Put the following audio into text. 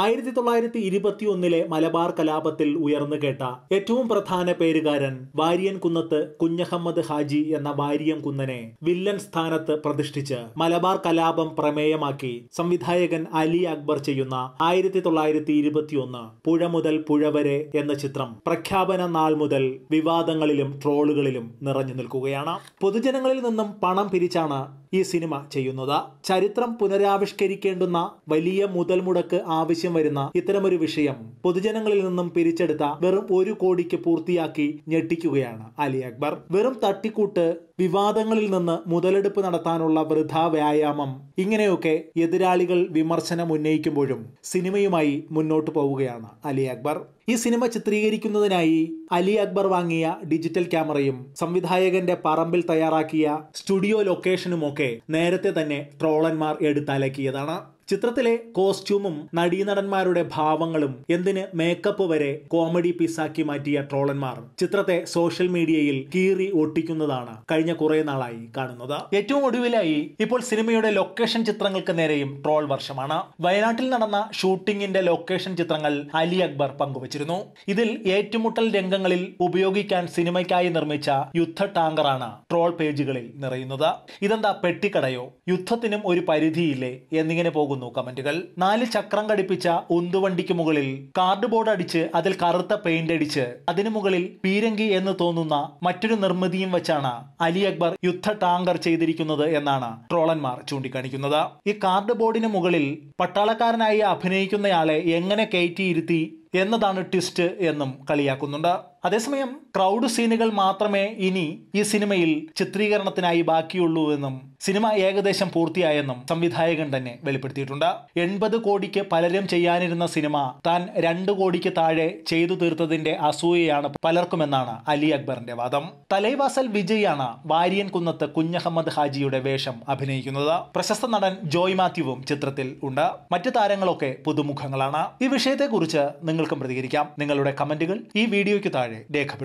ആയിരത്തി തൊള്ളായിരത്തി ഇരുപത്തി ഒന്നിലെ മലബാർ കലാപത്തിൽ ഉയർന്നു കേട്ട ഏറ്റവും പ്രധാന പേരുകാരൻ വാര്യൻ കുന്നത്ത് കുഞ്ഞഹമ്മദ് ഹാജി എന്ന വാര്യം കുന്നനെ വില്ലൻ സ്ഥാനത്ത് പ്രതിഷ്ഠിച്ച് മലബാർ കലാപം പ്രമേയമാക്കി സംവിധായകൻ അലി അക്ബർ ചെയ്യുന്ന ആയിരത്തി തൊള്ളായിരത്തി ഇരുപത്തിയൊന്ന് പുഴ മുതൽ പുഴ വരെ എന്ന ചിത്രം പ്രഖ്യാപന നാൾ മുതൽ വിവാദങ്ങളിലും ട്രോളുകളിലും നിറഞ്ഞു നിൽക്കുകയാണ് പൊതുജനങ്ങളിൽ നിന്നും പണം പിരിച്ചാണ് ഈ സിനിമ ചെയ്യുന്നത് ചരിത്രം പുനരാവിഷ്കരിക്കേണ്ടുന്ന വലിയ മുതൽ മുടക്ക് ആവശ്യം ആവശ്യം വരുന്ന ഇത്തരമൊരു വിഷയം പൊതുജനങ്ങളിൽ നിന്നും പിരിച്ചെടുത്ത വെറും ഒരു കോടിക്ക് പൂർത്തിയാക്കി ഞെട്ടിക്കുകയാണ് അലി അക്ബർ വെറും തട്ടിക്കൂട്ട് വിവാദങ്ങളിൽ നിന്ന് മുതലെടുപ്പ് നടത്താനുള്ള വൃഥാ വ്യായാമം ഇങ്ങനെയൊക്കെ എതിരാളികൾ വിമർശനം ഉന്നയിക്കുമ്പോഴും സിനിമയുമായി മുന്നോട്ട് പോവുകയാണ് അലി അക്ബർ ഈ സിനിമ ചിത്രീകരിക്കുന്നതിനായി അലി അക്ബർ വാങ്ങിയ ഡിജിറ്റൽ ക്യാമറയും സംവിധായകന്റെ പറമ്പിൽ തയ്യാറാക്കിയ സ്റ്റുഡിയോ ലൊക്കേഷനുമൊക്കെ നേരത്തെ തന്നെ ട്രോളന്മാർ എടുത്തലക്കിയതാണ് ചിത്രത്തിലെ കോസ്റ്റ്യൂമും നടീനടന്മാരുടെ ഭാവങ്ങളും എന്തിന് മേക്കപ്പ് വരെ കോമഡി പീസാക്കി മാറ്റിയ ട്രോളന്മാർ ചിത്രത്തെ സോഷ്യൽ മീഡിയയിൽ കീറി ഒട്ടിക്കുന്നതാണ് കഴിഞ്ഞ കുറെ നാളായി കാണുന്നത് ഏറ്റവും ഒടുവിലായി ഇപ്പോൾ സിനിമയുടെ ലൊക്കേഷൻ ചിത്രങ്ങൾക്ക് നേരെയും ട്രോൾ വർഷമാണ് വയനാട്ടിൽ നടന്ന ഷൂട്ടിംഗിന്റെ ലൊക്കേഷൻ ചിത്രങ്ങൾ അലി അക്ബർ പങ്കുവച്ചിരുന്നു ഇതിൽ ഏറ്റുമുട്ടൽ രംഗങ്ങളിൽ ഉപയോഗിക്കാൻ സിനിമയ്ക്കായി നിർമ്മിച്ച യുദ്ധ ടാങ്കറാണ് ട്രോൾ പേജുകളിൽ നിറയുന്നത് ഇതെന്താ പെട്ടിക്കടയോ യുദ്ധത്തിനും ഒരു പരിധിയില്ലേ എന്നിങ്ങനെ പോകുന്നു വന്നു കമന്റുകൾ നാല് ചക്രം ഘടിപ്പിച്ച ഉന്തുവണ്ടിക്ക് മുകളിൽ കാർഡ് ബോർഡ് അടിച്ച് അതിൽ കറുത്ത പെയിന്റ് അടിച്ച് അതിനു മുകളിൽ പീരങ്കി എന്ന് തോന്നുന്ന മറ്റൊരു നിർമ്മിതിയും വെച്ചാണ് അലി അക്ബർ യുദ്ധ ടാങ്കർ ചെയ്തിരിക്കുന്നത് എന്നാണ് ട്രോളന്മാർ ചൂണ്ടിക്കാണിക്കുന്നത് ഈ കാർഡ് ബോർഡിന് മുകളിൽ പട്ടാളക്കാരനായി അഭിനയിക്കുന്നയാളെ എങ്ങനെ കയറ്റിയിരുത്തി എന്നതാണ് ട്വിസ്റ്റ് എന്നും കളിയാക്കുന്നുണ്ട് അതേസമയം ക്രൗഡ് സീനുകൾ മാത്രമേ ഇനി ഈ സിനിമയിൽ ചിത്രീകരണത്തിനായി ബാക്കിയുള്ളൂ എന്നും സിനിമ ഏകദേശം പൂർത്തിയായെന്നും സംവിധായകൻ തന്നെ വെളിപ്പെടുത്തിയിട്ടുണ്ട് എൺപത് കോടിക്ക് പലരും ചെയ്യാനിരുന്ന സിനിമ താൻ രണ്ട് കോടിക്ക് താഴെ ചെയ്തു തീർത്തതിന്റെ അസൂയയാണ് പലർക്കുമെന്നാണ് അലി അക്ബറിന്റെ വാദം തലൈവാസൽ വിജയാണ് വാര്യൻ കുന്നത്ത് കുഞ്ഞഹമ്മദ് ഹാജിയുടെ വേഷം അഭിനയിക്കുന്നത് പ്രശസ്ത നടൻ ജോയ് മാത്യുവും ചിത്രത്തിൽ ഉണ്ട് മറ്റ് താരങ്ങളൊക്കെ പുതുമുഖങ്ങളാണ് ഈ വിഷയത്തെക്കുറിച്ച് നിങ്ങൾക്കും പ്രതികരിക്കാം നിങ്ങളുടെ കമന്റുകൾ ഈ വീഡിയോയ്ക്ക് താഴെ ने देख